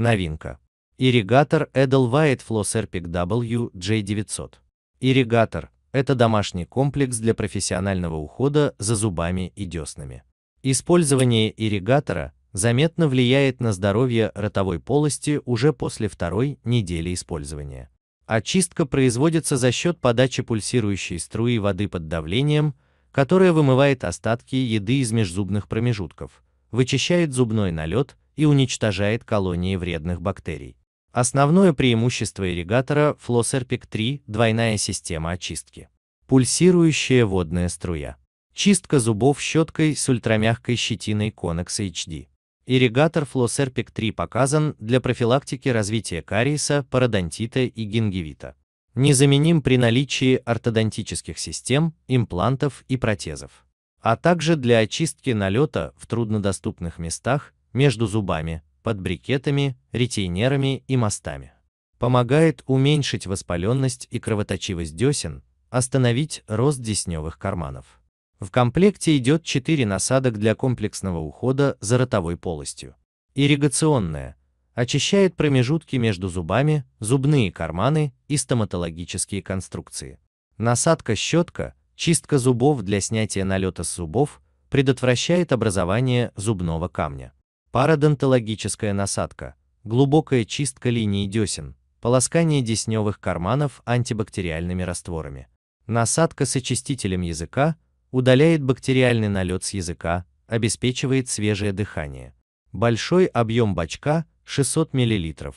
Новинка. Ирригатор Edelweiss Flow Airpic WJ900. Ирригатор – это домашний комплекс для профессионального ухода за зубами и деснами. Использование ирригатора заметно влияет на здоровье ротовой полости уже после второй недели использования. Очистка производится за счет подачи пульсирующей струи воды под давлением, которая вымывает остатки еды из межзубных промежутков, вычищает зубной налет и уничтожает колонии вредных бактерий. Основное преимущество ирригатора Flosserpic-3 – двойная система очистки. Пульсирующая водная струя. Чистка зубов щеткой с ультрамягкой щетиной Conex HD. Ирригатор Flosserpic-3 показан для профилактики развития кариеса, пародонтита и гингивита. Незаменим при наличии ортодонтических систем, имплантов и протезов. А также для очистки налета в труднодоступных местах между зубами, под брикетами, ретейнерами и мостами. Помогает уменьшить воспаленность и кровоточивость десен, остановить рост десневых карманов. В комплекте идет 4 насадок для комплексного ухода за ротовой полостью. Ирригационная – очищает промежутки между зубами, зубные карманы и стоматологические конструкции. Насадка-щетка – чистка зубов для снятия налета с зубов, предотвращает образование зубного камня пародонтологическая насадка, глубокая чистка линии десен, полоскание десневых карманов антибактериальными растворами. Насадка с очистителем языка удаляет бактериальный налет с языка, обеспечивает свежее дыхание. Большой объем бачка 600 мл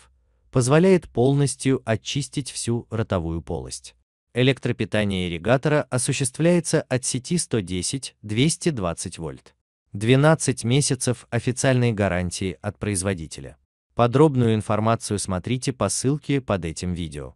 позволяет полностью очистить всю ротовую полость. Электропитание ирригатора осуществляется от сети 110-220 вольт. 12 месяцев официальной гарантии от производителя. Подробную информацию смотрите по ссылке под этим видео.